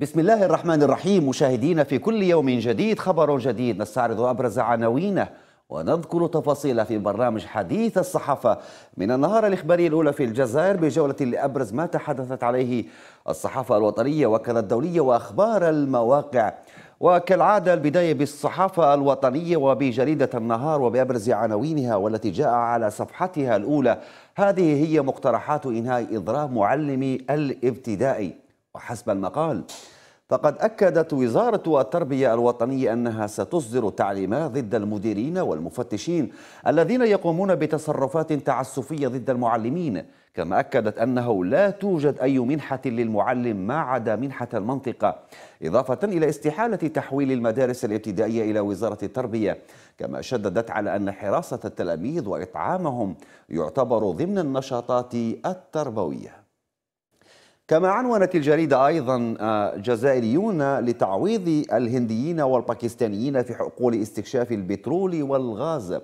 بسم الله الرحمن الرحيم مشاهدينا في كل يوم جديد خبر جديد نستعرض أبرز عناوينه ونذكر تفاصيل في برنامج حديث الصحافة من النهار الإخباري الأولى في الجزائر بجولة لأبرز ما تحدثت عليه الصحافة الوطنية وكذا الدولية وأخبار المواقع وكالعادة البداية بالصحافة الوطنية وبجريدة النهار وبأبرز عناوينها والتي جاء على صفحتها الأولى هذه هي مقترحات إنهاء إضراب معلمي الابتدائي وحسب المقال فقد أكدت وزارة التربية الوطنية أنها ستصدر تعليمات ضد المديرين والمفتشين الذين يقومون بتصرفات تعسفية ضد المعلمين كما أكدت أنه لا توجد أي منحة للمعلم ما عدا منحة المنطقة إضافة إلى استحالة تحويل المدارس الابتدائية إلى وزارة التربية كما شددت على أن حراسة التلاميذ وإطعامهم يعتبر ضمن النشاطات التربوية كما عنونت الجريدة أيضا آه، جزائريون لتعويض الهنديين والباكستانيين في حقول استكشاف البترول والغاز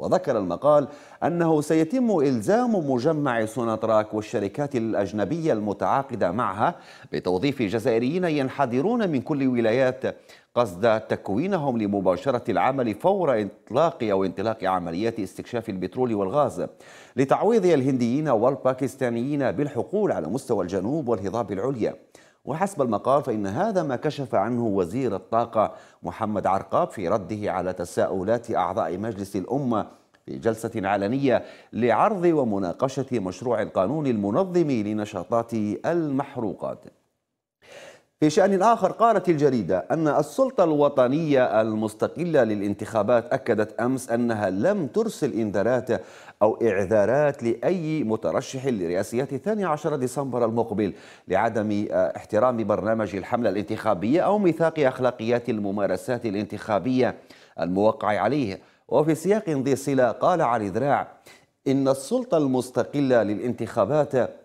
وذكر المقال أنه سيتم إلزام مجمع سوناتراك والشركات الأجنبية المتعاقدة معها بتوظيف جزائريين ينحدرون من كل ولايات قصد تكوينهم لمباشرة العمل فور إطلاق أو انطلاق عمليات استكشاف البترول والغاز لتعويض الهنديين والباكستانيين بالحقول على مستوى الجنوب والهضاب العليا وحسب المقال فإن هذا ما كشف عنه وزير الطاقة محمد عرقاب في رده على تساؤلات أعضاء مجلس الأمة في جلسة علنية لعرض ومناقشة مشروع القانون المنظم لنشاطات المحروقات في شأن آخر قالت الجريدة أن السلطة الوطنية المستقلة للانتخابات أكدت أمس أنها لم ترسل إنذارات أو إعذارات لأي مترشح لرئاسيات 12 ديسمبر المقبل لعدم آه، احترام برنامج الحملة الانتخابية أو ميثاق أخلاقيات الممارسات الانتخابية الموقع عليه وفي سياق ذي صلة قال علي ذراع إن السلطة المستقلة للانتخابات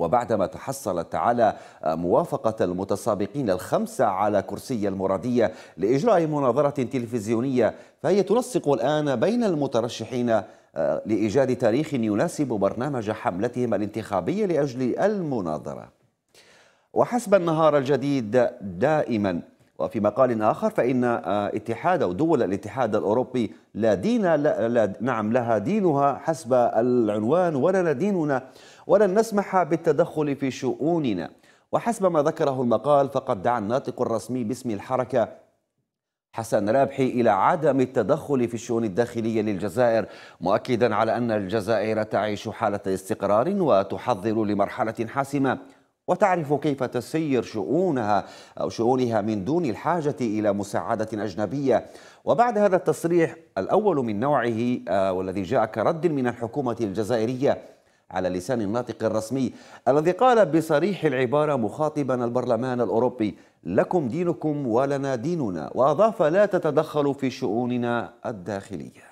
وبعدما تحصلت على موافقة المتسابقين الخمسة على كرسي المرادية لإجراء مناظرة تلفزيونية فهي تنسق الآن بين المترشحين آه، لإيجاد تاريخ يناسب برنامج حملتهم الانتخابية لأجل المناظرة وحسب النهار الجديد دائما وفي مقال آخر فإن آه، اتحاد أو دول الاتحاد الأوروبي لا دين لا, لا نعم لها دينها حسب العنوان ولنا ديننا ولن نسمح بالتدخل في شؤوننا وحسب ما ذكره المقال فقد دعا الناطق الرسمي باسم الحركة حسن رابحي إلى عدم التدخل في الشؤون الداخلية للجزائر مؤكدا على أن الجزائر تعيش حالة استقرار وتحضر لمرحلة حاسمة وتعرف كيف تسير شؤونها أو شؤونها من دون الحاجة إلى مساعدة أجنبية وبعد هذا التصريح الأول من نوعه آه، والذي جاء كرد من الحكومة الجزائرية على لسان الناطق الرسمي الذي قال بصريح العبارة مخاطبا البرلمان الأوروبي لكم دينكم ولنا ديننا وأضاف لا تتدخلوا في شؤوننا الداخلية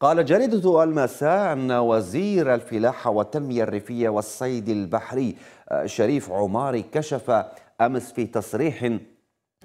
قال جريدة المساء أن وزير الفلاحة والتنمية الريفية والصيد البحري آه، شريف عماري كشف أمس في تصريح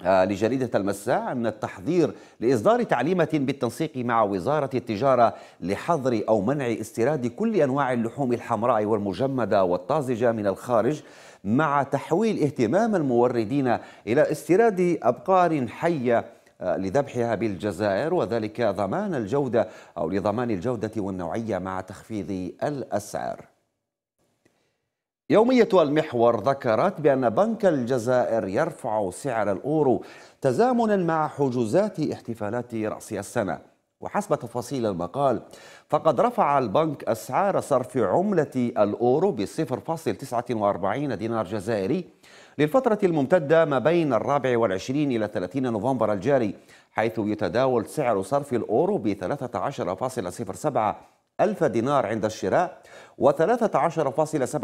آه، لجريدة المساء أن التحضير لإصدار تعليمة بالتنسيق مع وزارة التجارة لحظر أو منع استيراد كل أنواع اللحوم الحمراء والمجمدة والطازجة من الخارج مع تحويل اهتمام الموردين إلى استيراد أبقار حية آه، لذبحها بالجزائر وذلك ضمان الجودة أو لضمان الجودة والنوعية مع تخفيض الأسعار يومية المحور ذكرت بأن بنك الجزائر يرفع سعر الأورو تزامنا مع حجوزات احتفالات رأس السنة وحسب تفاصيل المقال فقد رفع البنك أسعار صرف عملة الأورو ب 0.49 دينار جزائري للفترة الممتدة ما بين الرابع والعشرين إلى 30 نوفمبر الجاري حيث يتداول سعر صرف الأورو ب 13.07 ألف دينار عند الشراء و13.87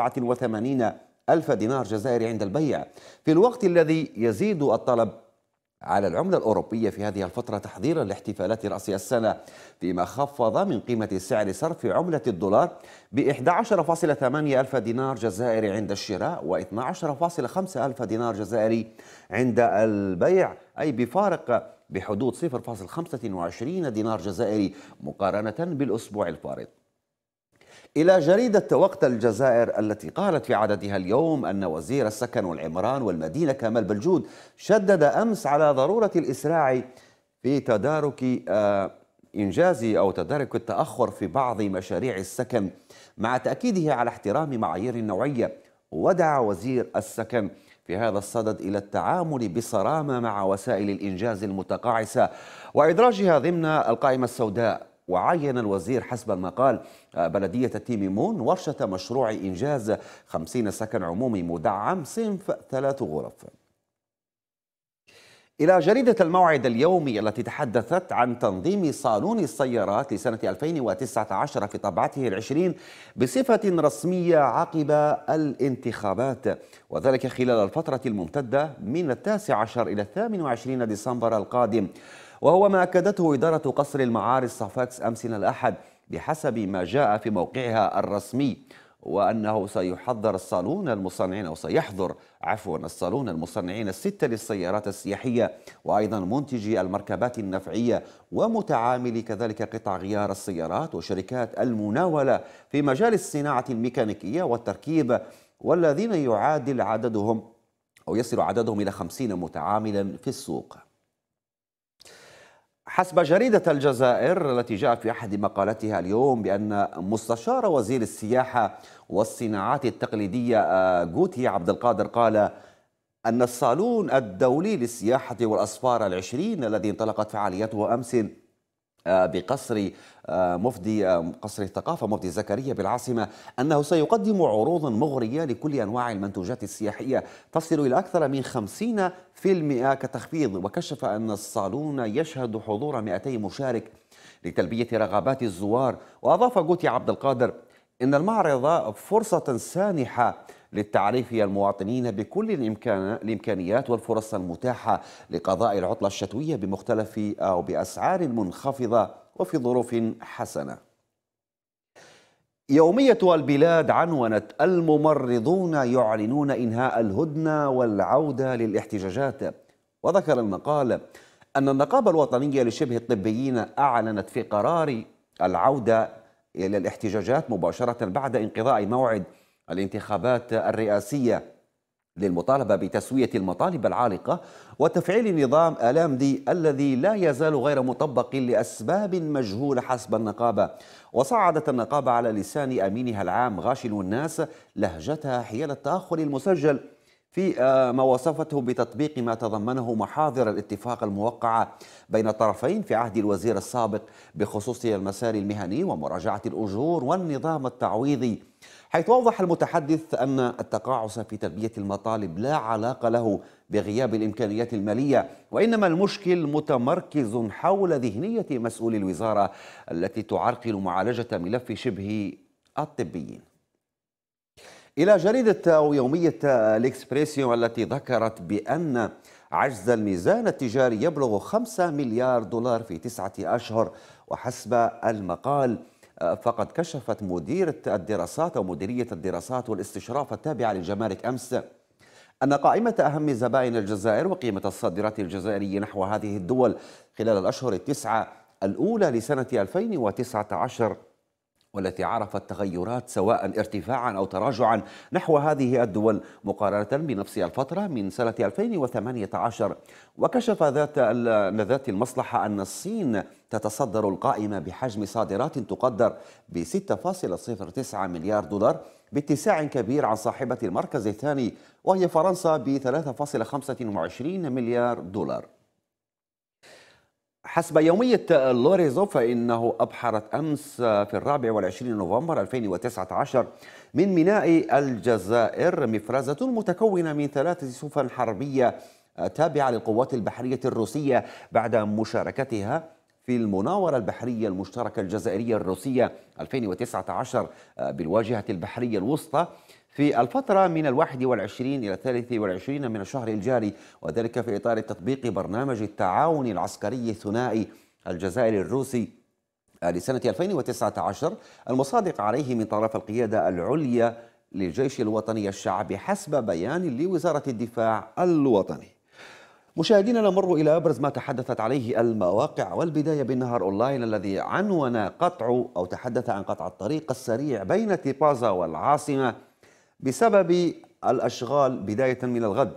ألف دينار جزائري عند البيع في الوقت الذي يزيد الطلب على العملة الأوروبية في هذه الفترة تحضيرا لاحتفالات رأس السنة فيما خفض من قيمة سعر صرف عملة الدولار ب 11.8 ألف دينار جزائري عند الشراء و 12.5 ألف دينار جزائري عند البيع أي بفارق بحدود 0.25 دينار جزائري مقارنة بالأسبوع الفارط إلى جريدة وقت الجزائر التي قالت في عددها اليوم أن وزير السكن والعمران والمدينة كمال بلجود شدد أمس على ضرورة الإسراع في تدارك آه، إنجاز أو تدارك التأخر في بعض مشاريع السكن مع تأكيده على احترام معايير النوعية ودعا وزير السكن في هذا الصدد إلى التعامل بصرامة مع وسائل الإنجاز المتقاعسة وإدراجها ضمن القائمة السوداء وعين الوزير حسب ما قال بلدية تيميمون ورشة مشروع إنجاز خمسين سكن عمومي مدعم صنف ثلاث غرف إلى جريدة الموعد اليومي التي تحدثت عن تنظيم صالون السيارات لسنة 2019 في طبعته العشرين بصفة رسمية عقب الانتخابات وذلك خلال الفترة الممتدة من التاسع عشر إلى الثامن وعشرين ديسمبر القادم وهو ما أكدته إدارة قصر المعارض صفاكس أمس الأحد بحسب ما جاء في موقعها الرسمي وأنه سيحضر الصالون المصنعين أو سيحضر عفوا الصالون المصنعين الستة للسيارات السياحية وأيضا منتجي المركبات النفعية ومتعاملي كذلك قطع غيار السيارات وشركات المناولة في مجال الصناعة الميكانيكية والتركيب والذين يعادل عددهم أو يصل عددهم إلى خمسين متعاملا في السوق حسب جريدة الجزائر التي جاءت في أحد مقالاتها اليوم بأن مستشار وزير السياحة والصناعات التقليدية آه، جوتي عبد القادر قال أن الصالون الدولي للسياحة والأسفار العشرين الذي انطلقت فعاليته أمس آه، بقصر آه، مفدي آه، قصر الثقافة مفدي زكريا بالعاصمة أنه سيقدم عروضا مغرية لكل أنواع المنتوجات السياحية تصل إلى أكثر من 50% كتخفيض وكشف أن الصالون يشهد حضور 200 مشارك لتلبية رغبات الزوار وأضاف جوتي عبد القادر إن المعرض فرصة سانحة للتعريف المواطنين بكل الإمكان الإمكانيات والفرص المتاحة لقضاء العطلة الشتوية بمختلف أو بأسعار منخفضة وفي ظروف حسنة يومية البلاد عنونت الممرضون يعلنون إنهاء الهدنة والعودة للاحتجاجات وذكر المقال أن النقابة الوطنية لشبه الطبيين أعلنت في قرار العودة إلى الاحتجاجات مباشرة بعد انقضاء موعد الانتخابات الرئاسية للمطالبة بتسوية المطالب العالقة وتفعيل نظام ألام دي الذي لا يزال غير مطبق لأسباب مجهولة حسب النقابة وصعدت النقابة على لسان أمينها العام غاشل الناس لهجتها حيال التأخر المسجل في آه، ما وصفته بتطبيق ما تضمنه محاضر الاتفاق الموقعة بين الطرفين في عهد الوزير السابق بخصوص المسار المهني ومراجعة الأجور والنظام التعويضي حيث أوضح المتحدث أن التقاعس في تلبية المطالب لا علاقة له بغياب الإمكانيات المالية وإنما المشكل متمركز حول ذهنية مسؤول الوزارة التي تعرقل معالجة ملف شبه الطبيين إلى جريدة أو يومية الإكسبريسيو التي ذكرت بأن عجز الميزان التجاري يبلغ 5 مليار دولار في تسعة أشهر وحسب المقال آه، فقد كشفت مديرة الدراسات أو مديرية الدراسات والاستشراف التابعة للجمارك أمس أن قائمة أهم زبائن الجزائر وقيمة الصادرات الجزائرية نحو هذه الدول خلال الأشهر التسعة الأولى لسنة 2019 والتي عرفت تغيرات سواء ارتفاعا أو تراجعا نحو هذه الدول مقارنة بنفس الفترة من سنة 2018 وكشف ذات ذات المصلحة أن الصين تتصدر القائمة بحجم صادرات تقدر ب 6.09 مليار دولار باتساع كبير عن صاحبة المركز الثاني وهي فرنسا ب 3.25 مليار دولار حسب يومية لوريزو فإنه أبحرت أمس في الرابع والعشرين نوفمبر 2019 من ميناء الجزائر مفرزة متكونة من ثلاث سفن حربية تابعة للقوات البحرية الروسية بعد مشاركتها في المناورة البحرية المشتركة الجزائرية الروسية 2019 آه، بالواجهة البحرية الوسطى في الفترة من الواحد والعشرين إلى الثالث والعشرين من الشهر الجاري وذلك في إطار تطبيق برنامج التعاون العسكري الثنائي الجزائري الروسي آه، لسنة 2019 المصادق عليه من طرف القيادة العليا للجيش الوطني الشعبي حسب بيان لوزارة الدفاع الوطني مشاهدينا نمر إلى أبرز ما تحدثت عليه المواقع والبداية بالنهار أونلاين الذي عنون قطع أو تحدث عن قطع الطريق السريع بين تيبازا والعاصمة بسبب الأشغال بداية من الغد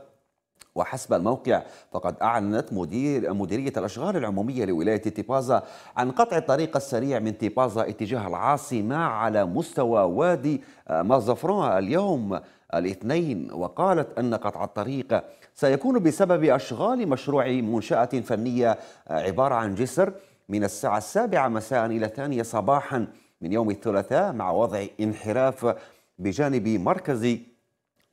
وحسب الموقع فقد أعلنت مدير مديرية الأشغال العمومية لولاية تيبازا عن قطع الطريق السريع من تيبازا اتجاه العاصمة على مستوى وادي مازافرون اليوم الاثنين وقالت أن قطع الطريق سيكون بسبب أشغال مشروع منشأة فنية آه، عبارة عن جسر من الساعة السابعة مساء إلى الثانية صباحا من يوم الثلاثاء مع وضع انحراف بجانب مركز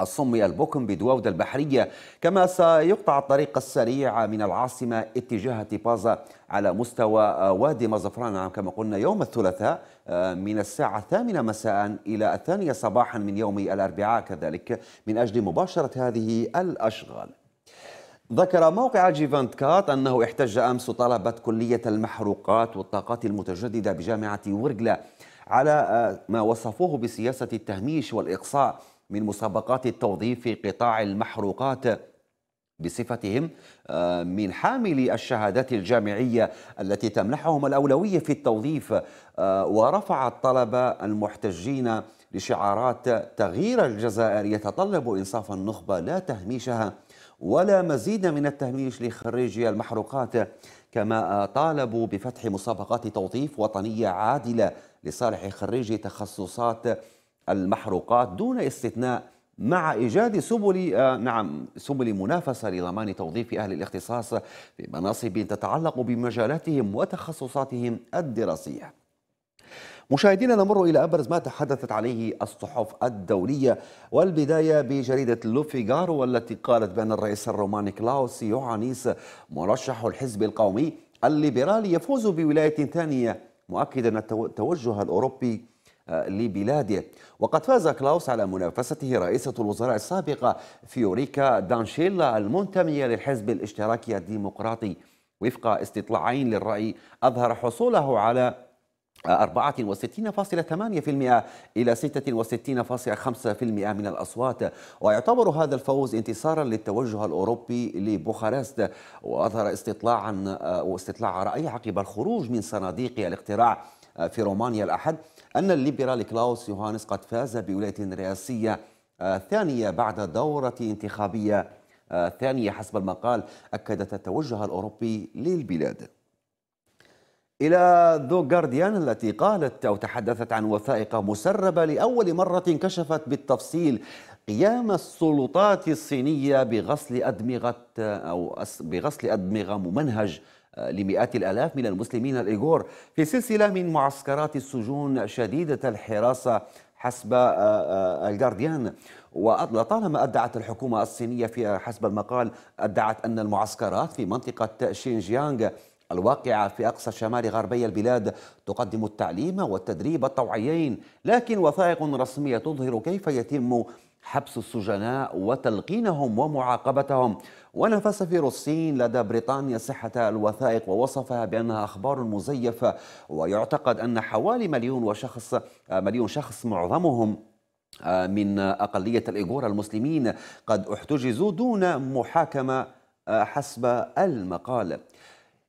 الصم البوكم بدواود البحرية كما سيقطع الطريق السريع من العاصمة اتجاه تيبازا على مستوى آه، وادي مزفران نعم، كما قلنا يوم الثلاثاء آه، من الساعة الثامنة مساء إلى الثانية صباحا من يوم الأربعاء كذلك من أجل مباشرة هذه الأشغال ذكر موقع جيفانت كات أنه احتج أمس طلبة كلية المحروقات والطاقات المتجددة بجامعة ورقلة على آه، ما وصفوه بسياسة التهميش والإقصاء من مسابقات التوظيف في قطاع المحروقات بصفتهم آه، من حاملي الشهادات الجامعية التي تمنحهم الأولوية في التوظيف آه، ورفع الطلبة المحتجين لشعارات تغيير الجزائر يتطلب إنصاف النخبة لا تهميشها ولا مزيد من التهميش لخريجي المحروقات كما طالبوا بفتح مسابقات توظيف وطنية عادلة لصالح خريجي تخصصات المحروقات دون استثناء مع ايجاد سبل آه، نعم سبل منافسه لضمان توظيف اهل الاختصاص في مناصب تتعلق بمجالاتهم وتخصصاتهم الدراسيه. مشاهدينا نمر إلى أبرز ما تحدثت عليه الصحف الدولية والبداية بجريدة لوفيغارو والتي قالت بأن الرئيس الروماني كلاوس يوهانيس مرشح الحزب القومي الليبرالي يفوز بولاية ثانية مؤكدا التوجه الأوروبي لبلاده وقد فاز كلاوس على منافسته رئيسة الوزراء السابقة فيوريكا دانشيلا المنتمية للحزب الاشتراكي الديمقراطي وفق استطلاعين للرأي أظهر حصوله على 64.8% إلى 66.5% من الأصوات ويعتبر هذا الفوز انتصارا للتوجه الأوروبي لبوخارست وأظهر استطلاعا آه، واستطلاع رأي عقب الخروج من صناديق الاقتراع آه، في رومانيا الأحد أن الليبرالي كلاوس يوهانس قد فاز بولاية رئاسية آه، ثانية بعد دورة انتخابية آه، ثانية حسب المقال أكدت التوجه الأوروبي للبلاد إلى ذو جارديان التي قالت أو تحدثت عن وثائق مسربة لأول مرة كشفت بالتفصيل قيام السلطات الصينية بغسل أدمغة أو بغسل أدمغة ممنهج لمئات الآلاف من المسلمين الإيغور في سلسلة من معسكرات السجون شديدة الحراسة حسب آه، آه، الجارديان ولطالما أدعت الحكومة الصينية في آه، حسب المقال أدعت أن المعسكرات في منطقة شينجيانغ الواقعة في أقصى شمال غربي البلاد تقدم التعليم والتدريب الطوعيين لكن وثائق رسمية تظهر كيف يتم حبس السجناء وتلقينهم ومعاقبتهم ونفس في الصين لدى بريطانيا صحة الوثائق ووصفها بأنها أخبار مزيفة ويعتقد أن حوالي مليون وشخص مليون شخص معظمهم آه، من أقلية الإيغور المسلمين قد احتجزوا دون محاكمة آه، حسب المقال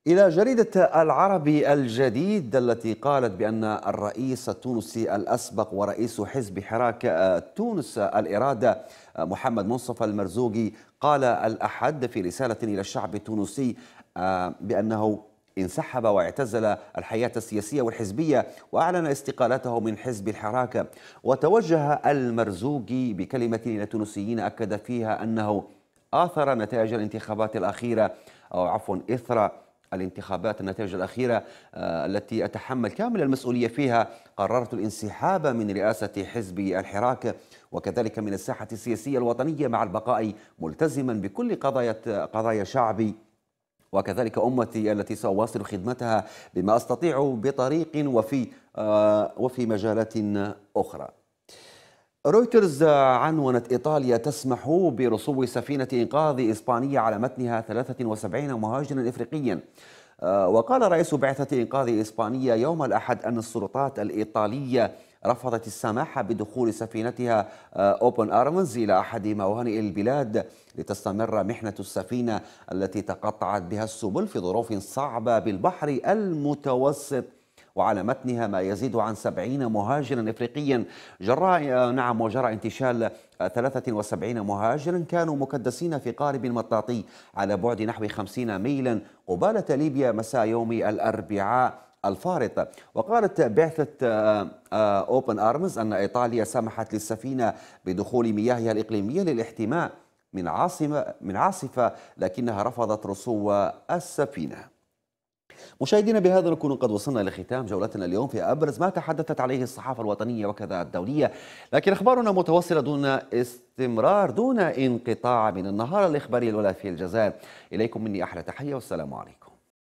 إلى جريدة العربي الجديد التي قالت بأن الرئيس التونسي الأسبق ورئيس حزب حراك آه، تونس الإرادة آه، محمد منصف المرزوقي قال الأحد في رسالة إلى الشعب التونسي آه، بأنه انسحب واعتزل الحياة السياسية والحزبية وأعلن استقالته من حزب الحراك وتوجه المرزوقي بكلمة إلى التونسيين أكد فيها أنه آثر نتائج الانتخابات الأخيرة أو عفوا إثر الانتخابات النتائج الأخيرة آه، التي أتحمل كامل المسؤولية فيها قررت الانسحاب من رئاسة حزب الحراك وكذلك من الساحة السياسية الوطنية مع البقاء ملتزما بكل قضايا قضايا شعبي وكذلك أمتي التي سأواصل خدمتها بما أستطيع بطريق وفي آه، وفي مجالات أخرى رويترز آه، عنونت إيطاليا تسمح برسوب سفينة إنقاذ إسبانية على متنها 73 مهاجرا إفريقيا آه، وقال رئيس بعثة إنقاذ إسبانية يوم الأحد أن السلطات الإيطالية رفضت السماح بدخول سفينتها أوبن آه، أرمز إلى أحد موانئ البلاد لتستمر محنة السفينة التي تقطعت بها السبل في ظروف صعبة بالبحر المتوسط وعلى متنها ما يزيد عن سبعين مهاجرا إفريقيا جراء نعم وجرى انتشال 73 مهاجرا كانوا مكدسين في قارب مطاطي على بعد نحو 50 ميلا قبالة ليبيا مساء يوم الأربعاء الفارط وقالت بعثة أوبن آه، أرمز آه، أن إيطاليا سمحت للسفينة بدخول مياهها الإقليمية للاحتماء من عاصمة من عاصفة لكنها رفضت رسو السفينة مشاهدينا بهذا نكون قد وصلنا لختام جولتنا اليوم في أبرز ما تحدثت عليه الصحافة الوطنية وكذا الدولية لكن أخبارنا متواصلة دون استمرار دون انقطاع من النهار الإخباري الأولى في الجزائر إليكم مني أحلى تحية والسلام عليكم